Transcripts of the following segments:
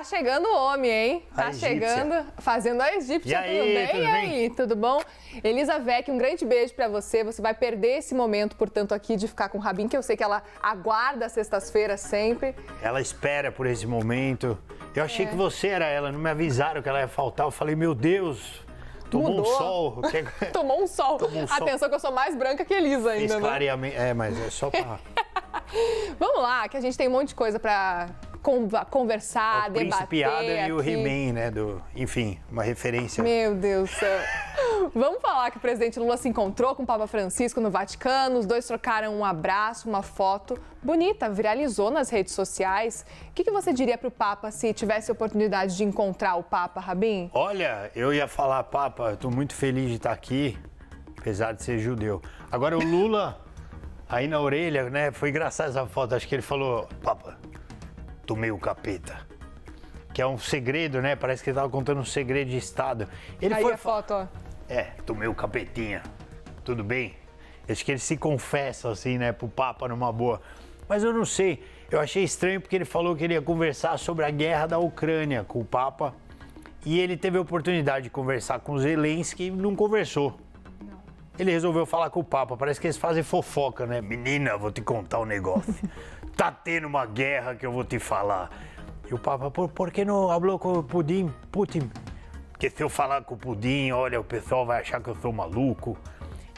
Tá chegando o homem, hein? Tá a chegando, fazendo a Egípcia, aí, tudo bem? Tudo e aí, tudo bom? Elisa Vec, um grande beijo para você. Você vai perder esse momento, portanto, aqui de ficar com o Rabin, que eu sei que ela aguarda sextas-feiras sempre. Ela espera por esse momento. Eu achei é. que você era ela, não me avisaram que ela ia faltar. Eu falei, meu Deus, Tomou um sol. Tomou um sol. Tomou um ah, sol. Atenção que eu sou mais branca que Elisa ainda, Né? É, mas é só pra... Vamos lá, que a gente tem um monte de coisa para conversar, é o debater. Piada aqui. e o He-Man, né? Do, enfim, uma referência. Meu Deus do céu. Vamos falar que o presidente Lula se encontrou com o Papa Francisco no Vaticano. Os dois trocaram um abraço, uma foto bonita, viralizou nas redes sociais. O que, que você diria para o Papa se tivesse a oportunidade de encontrar o Papa, Rabin? Olha, eu ia falar, Papa, estou muito feliz de estar aqui, apesar de ser judeu. Agora o Lula, aí na orelha, né? Foi engraçada essa foto, acho que ele falou, Papa, do meu capeta. Que é um segredo, né? Parece que ele tava contando um segredo de Estado. Ele Aí foi... a foto, ó. É, do meu capetinha. Tudo bem? Acho que ele se confessa, assim, né, pro Papa numa boa. Mas eu não sei. Eu achei estranho porque ele falou que ele ia conversar sobre a guerra da Ucrânia com o Papa. E ele teve a oportunidade de conversar com Zelensky e não conversou. Ele resolveu falar com o Papa. Parece que eles fazem fofoca, né? Menina, vou te contar um negócio. tá tendo uma guerra que eu vou te falar. E o Papa, por, por que não falou com o Pudim, Putin? Porque se eu falar com o Pudim, olha, o pessoal vai achar que eu sou maluco.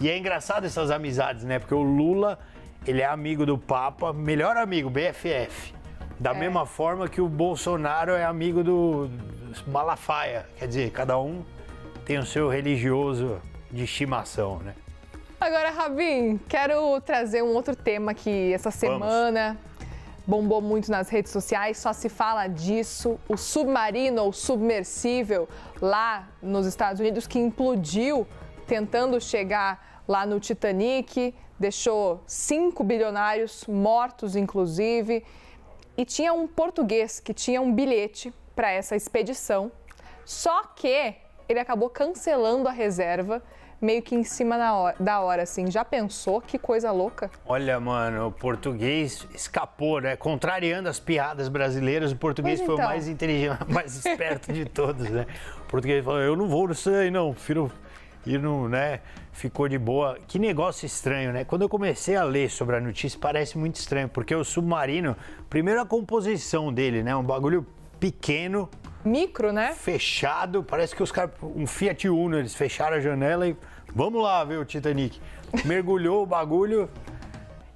E é engraçado essas amizades, né? Porque o Lula, ele é amigo do Papa, melhor amigo, BFF. Da é. mesma forma que o Bolsonaro é amigo do Malafaia. Quer dizer, cada um tem o seu religioso de estimação, né? Agora, Rabin, quero trazer um outro tema que essa semana Vamos bombou muito nas redes sociais, só se fala disso. O submarino ou submersível lá nos Estados Unidos que implodiu tentando chegar lá no Titanic, deixou cinco bilionários mortos, inclusive. E tinha um português que tinha um bilhete para essa expedição, só que ele acabou cancelando a reserva meio que em cima da hora, da hora, assim. Já pensou? Que coisa louca. Olha, mano, o português escapou, né? Contrariando as piadas brasileiras, o português pois foi então. o mais inteligente, mais esperto de todos, né? O português falou, eu não vou nisso sei não, filho e não, né, ficou de boa. Que negócio estranho, né? Quando eu comecei a ler sobre a notícia, parece muito estranho, porque o submarino, primeiro a composição dele, né, um bagulho pequeno, micro, né? Fechado, parece que os caras um Fiat Uno, eles fecharam a janela e Vamos lá ver o Titanic. Mergulhou o bagulho.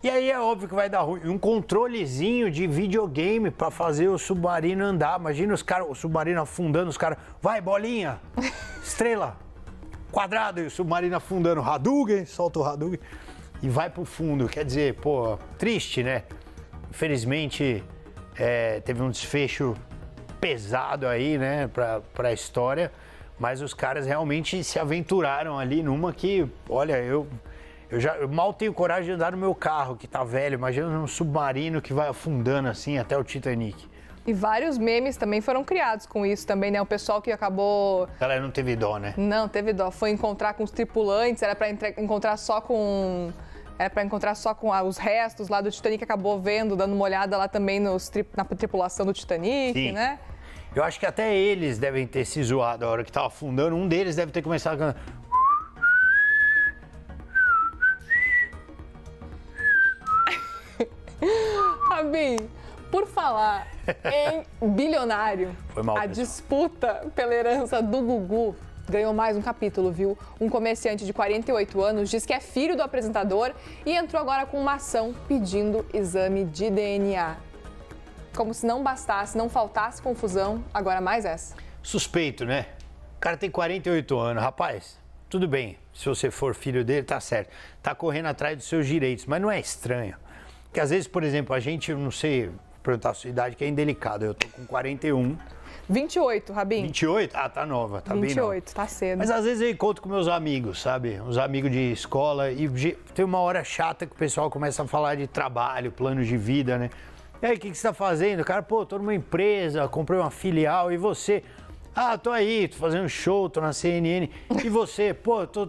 E aí é óbvio que vai dar ruim. Um controlezinho de videogame para fazer o submarino andar. Imagina os caras, o submarino afundando, os caras. Vai, bolinha! Estrela! Quadrado! E o submarino afundando. Hadouken! Solta o Hadouken. E vai pro fundo. Quer dizer, pô, triste, né? Infelizmente, é, teve um desfecho pesado aí, né, pra, pra história. Mas os caras realmente se aventuraram ali numa que, olha, eu, eu já eu mal tenho coragem de andar no meu carro, que tá velho. Imagina um submarino que vai afundando assim até o Titanic. E vários memes também foram criados com isso também, né? O pessoal que acabou. Ela não teve dó, né? Não, teve dó. Foi encontrar com os tripulantes, era para entre... encontrar só com. Era para encontrar só com os restos lá do Titanic, acabou vendo, dando uma olhada lá também nos tri... na tripulação do Titanic, Sim. né? Eu acho que até eles devem ter se zoado a hora que tava afundando. Um deles deve ter começado a cantar. Rabin, por falar em bilionário, mal, a pessoal. disputa pela herança do Gugu ganhou mais um capítulo, viu? Um comerciante de 48 anos diz que é filho do apresentador e entrou agora com uma ação pedindo exame de DNA. Como se não bastasse, não faltasse confusão, agora mais essa. Suspeito, né? O cara tem 48 anos, rapaz. Tudo bem, se você for filho dele, tá certo. Tá correndo atrás dos seus direitos, mas não é estranho. Porque às vezes, por exemplo, a gente, não sei, perguntar a sua idade, que é indelicado. Eu tô com 41. 28, Rabin. 28? Ah, tá nova, tá 28, bem nova. 28, tá cedo. Mas às vezes eu encontro com meus amigos, sabe? Uns amigos de escola e tem uma hora chata que o pessoal começa a falar de trabalho, planos de vida, né? E aí, o que, que você está fazendo? Cara, pô, tô numa empresa, comprei uma filial, e você? Ah, tô aí, tô fazendo show, tô na CNN. E você? Pô, tô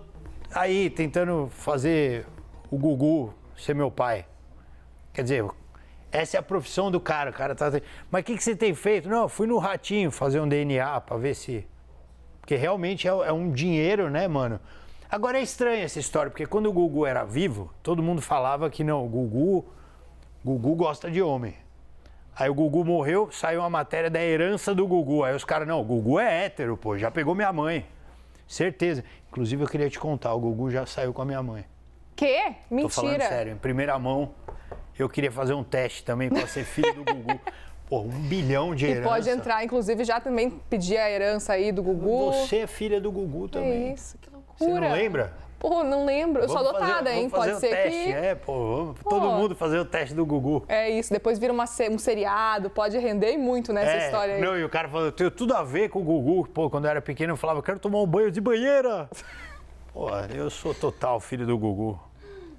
aí tentando fazer o Gugu ser meu pai. Quer dizer, essa é a profissão do cara, o cara tá. Mas o que, que você tem feito? Não, fui no Ratinho fazer um DNA para ver se. Porque realmente é, é um dinheiro, né, mano? Agora é estranha essa história, porque quando o Gugu era vivo, todo mundo falava que não, o Gugu Gugu gosta de homem. Aí o Gugu morreu, saiu uma matéria da herança do Gugu. Aí os caras, não, o Gugu é hétero, pô, já pegou minha mãe. Certeza. Inclusive, eu queria te contar, o Gugu já saiu com a minha mãe. Quê? Mentira. Tô falando sério, em primeira mão, eu queria fazer um teste também pra ser filho do Gugu. Pô, um bilhão de herança. E pode entrar, inclusive, já também pedir a herança aí do Gugu. Você é filha do Gugu também. É isso, que loucura. Você não lembra? Pô, não lembro. Eu vamos sou adotada, fazer, hein? Pode ser teste. que. É, pô, pô, todo mundo fazer o teste do Gugu. É isso, depois vira uma, um seriado, pode render muito nessa é, história aí. Não, e o cara falou, eu tenho tudo a ver com o Gugu. Pô, quando eu era pequeno, eu falava, eu quero tomar um banho de banheira. pô, eu sou total filho do Gugu.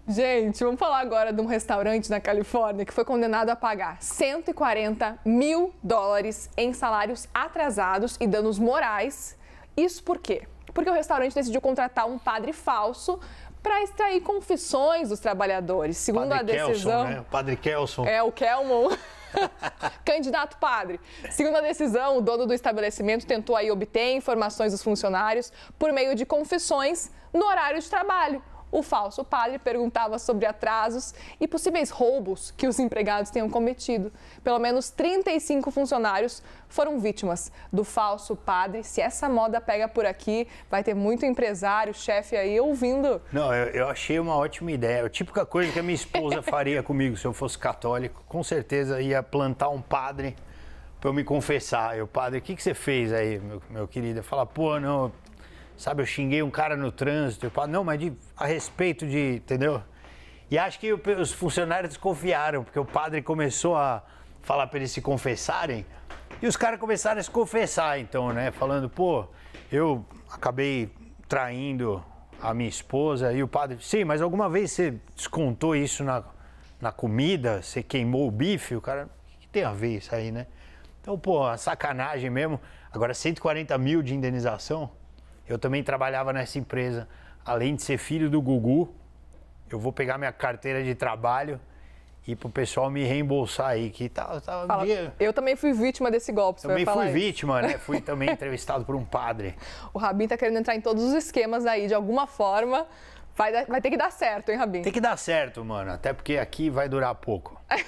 Gente, vamos falar agora de um restaurante na Califórnia que foi condenado a pagar 140 mil dólares em salários atrasados e danos morais. Isso por quê? porque o restaurante decidiu contratar um padre falso para extrair confissões dos trabalhadores. Segundo padre a decisão. Kelson, né? Padre Kelson. É, o Kelmon. Candidato padre. Segundo a decisão, o dono do estabelecimento tentou aí obter informações dos funcionários por meio de confissões no horário de trabalho. O falso padre perguntava sobre atrasos e possíveis roubos que os empregados tenham cometido. Pelo menos 35 funcionários foram vítimas do falso padre. Se essa moda pega por aqui, vai ter muito empresário, chefe aí ouvindo. Não, eu, eu achei uma ótima ideia. A típica coisa que a minha esposa faria comigo se eu fosse católico, com certeza ia plantar um padre para eu me confessar. E o padre, o que, que você fez aí, meu, meu querido? Fala, pô, não, sabe, eu xinguei um cara no trânsito, eu falo, não, mas de, a respeito de, entendeu? E acho que os funcionários desconfiaram, porque o padre começou a falar para eles se confessarem, e os caras começaram a se confessar, então, né? Falando, pô, eu acabei traindo a minha esposa, e o padre, sim, mas alguma vez você descontou isso na, na comida, você queimou o bife, o cara, o que tem a ver isso aí, né? Então, pô, a sacanagem mesmo. Agora, 140 mil de indenização, eu também trabalhava nessa empresa. Além de ser filho do Gugu, eu vou pegar minha carteira de trabalho e pro pessoal me reembolsar aí que tá, tá Fala, dia... eu também fui vítima desse golpe também fui isso. vítima né fui também entrevistado por um padre o rabin tá querendo entrar em todos os esquemas aí de alguma forma vai, vai ter que dar certo hein rabin tem que dar certo mano até porque aqui vai durar pouco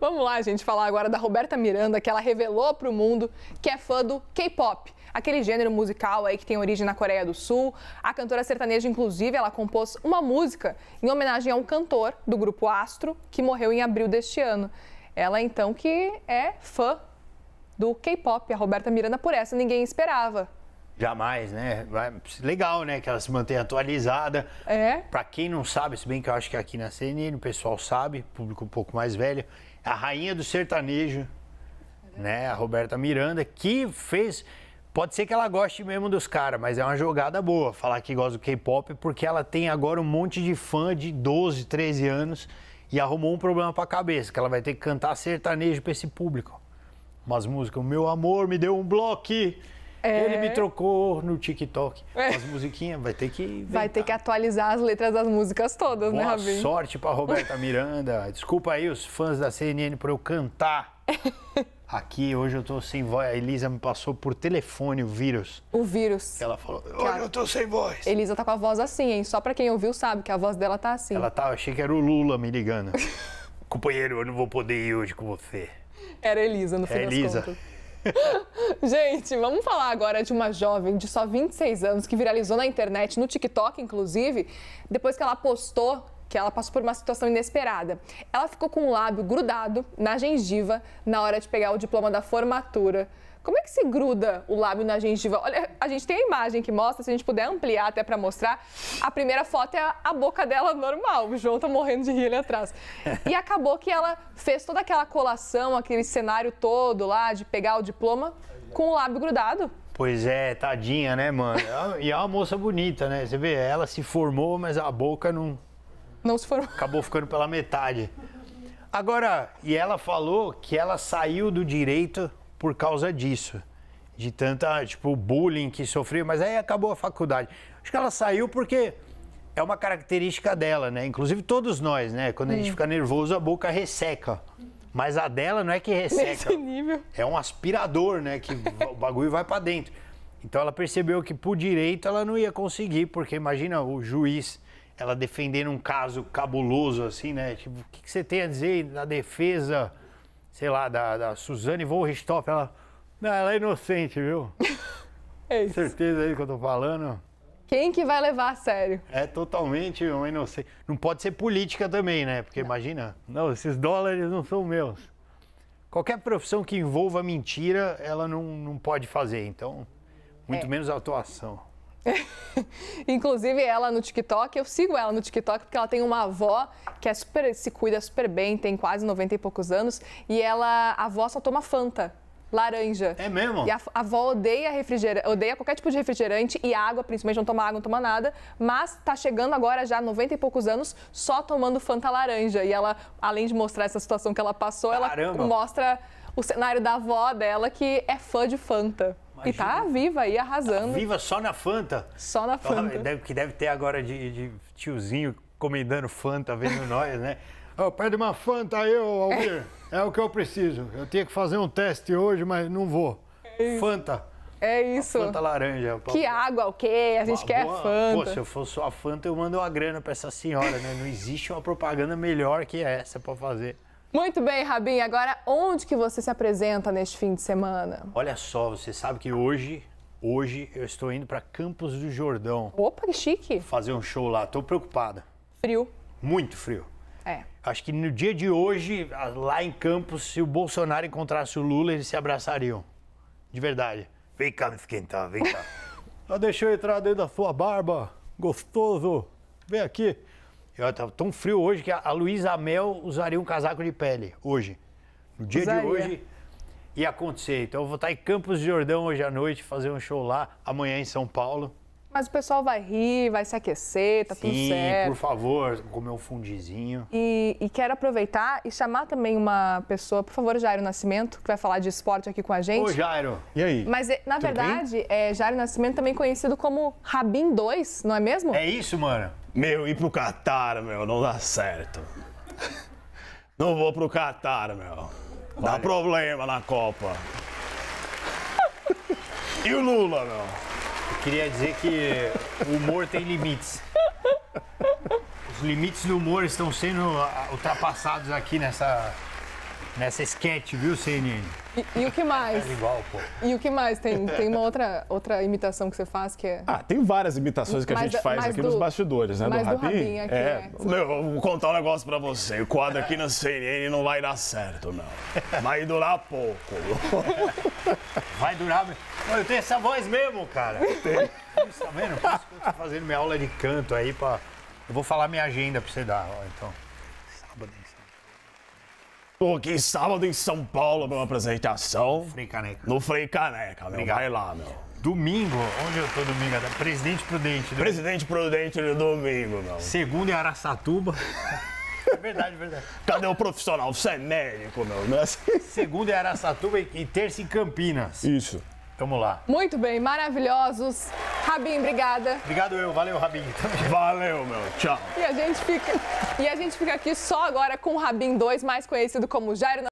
Vamos lá, gente, falar agora da Roberta Miranda, que ela revelou para o mundo que é fã do K-pop aquele gênero musical aí que tem origem na Coreia do Sul. A cantora sertaneja, inclusive, ela compôs uma música em homenagem a um cantor do grupo Astro, que morreu em abril deste ano. Ela, então, que é fã do K-pop, a Roberta Miranda, por essa ninguém esperava. Jamais, né? Legal, né? Que ela se mantém atualizada. É. Pra quem não sabe, se bem que eu acho que aqui na CNN o pessoal sabe, público um pouco mais velho, a rainha do sertanejo, né? A Roberta Miranda, que fez Pode ser que ela goste mesmo dos caras, mas é uma jogada boa falar que gosta do K-pop, porque ela tem agora um monte de fã de 12, 13 anos e arrumou um problema pra cabeça, que ela vai ter que cantar sertanejo pra esse público. Umas músicas, o meu amor me deu um bloco, é... ele me trocou no TikTok. É. As musiquinhas, vai ter que. Inventar. Vai ter que atualizar as letras das músicas todas, né, Boa né, Rabin? sorte pra Roberta Miranda. Desculpa aí os fãs da CNN por eu cantar. aqui, hoje eu tô sem voz. A Elisa me passou por telefone o vírus. O vírus. Ela falou, hoje Cara, eu tô sem voz. Elisa tá com a voz assim, hein? Só pra quem ouviu sabe que a voz dela tá assim. Ela tá, eu achei que era o Lula me ligando. Companheiro, eu não vou poder ir hoje com você. Era Elisa, no é fim é das Elisa. contas. Gente, vamos falar agora de uma jovem de só 26 anos que viralizou na internet, no TikTok inclusive, depois que ela postou que ela passou por uma situação inesperada. Ela ficou com o lábio grudado na gengiva na hora de pegar o diploma da formatura. Como é que se gruda o lábio na gengiva? Olha, a gente tem a imagem que mostra, se a gente puder ampliar até para mostrar. A primeira foto é a boca dela normal, o João tá morrendo de rir ali atrás. E acabou que ela fez toda aquela colação, aquele cenário todo lá de pegar o diploma com o lábio grudado. Pois é, tadinha, né, mano? E é uma moça bonita, né? Você vê, ela se formou, mas a boca não não se formou. Acabou ficando pela metade. Agora, e ela falou que ela saiu do direito por causa disso. De tanta, tipo, bullying que sofreu, mas aí acabou a faculdade. Acho que ela saiu porque é uma característica dela, né? Inclusive todos nós, né? Quando a gente hum. fica nervoso, a boca resseca. Mas a dela não é que resseca. É um aspirador, né? Que o bagulho vai para dentro. Então ela percebeu que por direito ela não ia conseguir, porque imagina o juiz ela defendendo um caso cabuloso, assim, né? Tipo, o que, que você tem a dizer da defesa, sei lá, da, da Suzane Wolristoff? Ela, não, ela é inocente, viu? é isso. Certeza aí que eu tô falando. Quem que vai levar a sério? É totalmente uma inocente. Não pode ser política também, né? Porque não. imagina, não, esses dólares não são meus. Qualquer profissão que envolva mentira, ela não, não pode fazer. Então, muito é. menos a atuação. Inclusive, ela no TikTok, eu sigo ela no TikTok porque ela tem uma avó que é super, se cuida super bem, tem quase 90 e poucos anos, e ela, a avó só toma Fanta. Laranja. É mesmo? E a, a avó odeia refrigerante, odeia qualquer tipo de refrigerante e água, principalmente não toma água, não toma nada, mas tá chegando agora já 90 e poucos anos só tomando Fanta laranja. E ela, além de mostrar essa situação que ela passou, Caramba. ela mostra o cenário da avó dela que é fã de Fanta. Imagina. E tá viva aí, arrasando. Tá viva só na Fanta. Só na Fanta. É, deve, que deve ter agora de, de tiozinho comendando Fanta, vendo nós, né? Oh, pede uma Fanta aí, Almir. É. é o que eu preciso. Eu tinha que fazer um teste hoje, mas não vou. É Fanta. É isso. Fanta laranja. Que água, o quê? A gente uma quer boa... Fanta. Pô, se eu fosse só a Fanta, eu mando uma grana pra essa senhora, né? Não existe uma propaganda melhor que essa pra fazer. Muito bem, Rabin. Agora, onde que você se apresenta neste fim de semana? Olha só, você sabe que hoje Hoje eu estou indo para Campos do Jordão. Opa, que chique! Fazer um show lá. Estou preocupada. Frio. Muito frio. É. Acho que no dia de hoje, lá em Campos, se o Bolsonaro encontrasse o Lula, eles se abraçariam. De verdade. Vem cá me esquentar, vem cá. eu deixou eu entrar dentro da sua barba. Gostoso. Vem aqui. Eu tava tão frio hoje que a, Luísa Mel usaria um casaco de pele hoje. No dia usaria. de hoje ia acontecer. Então eu vou estar em Campos de Jordão hoje à noite, fazer um show lá, amanhã em São Paulo. Mas o pessoal vai rir, vai se aquecer, tá Sim, tudo certo. Sim, por favor, comer um fundizinho. E, e, quero aproveitar e chamar também uma pessoa, por favor, Jairo Nascimento, que vai falar de esporte aqui com a gente. Ô, Jairo, e aí? Mas, eh, na tudo verdade, bem? Eh, é, Jairo Nascimento também conhecido como Rabin 2, não é mesmo? É isso, mano. Meu, ir pro Catar, meu, não dá certo. Não vou pro Catar, meu. Dá problema na Copa. E o Lula, meu? Eu queria dizer que o humor tem limites. Os limites do humor estão sendo ultrapassados aqui nessa Nessa sketch, viu, CNN? E, e o que mais? É igual, pô. E o que mais? Tem, tem uma outra, outra imitação que você faz que é. Ah, tem várias imitações que a gente faz aqui do, nos bastidores, né? Do Rabin. do Rabin. Aqui, é. é. Meu, vou contar um negócio pra você. O quadro aqui na CNN não vai dar certo, não. Vai durar pouco. Vai durar. Eu tenho essa voz mesmo, cara. Tem. Tá vendo? Por isso que eu tô fazendo minha aula de canto aí pra. Eu vou falar minha agenda pra você dar, ó, então. Tô que sábado em São Paulo uma apresentação. Frei Caneca. No Frei Caneca, meu. Obrigado. Vai lá, meu. Domingo, onde eu tô domingo? É Presidente Prudente. Do... Né? Presidente Prudente no domingo, meu. Segundo em é Araçatuba. É verdade, verdade. Cadê o profissional? Você é médico, meu, né? Segundo Segunda em Araçatuba e terça em Campinas. Isso. Vamos lá. Muito bem, maravilhosos. Rabin, obrigada. Obrigado eu, valeu, Rabin. Valeu, meu. Tchau. E a gente fica, e a gente fica aqui só agora com o Rabin 2, mais conhecido como Jairo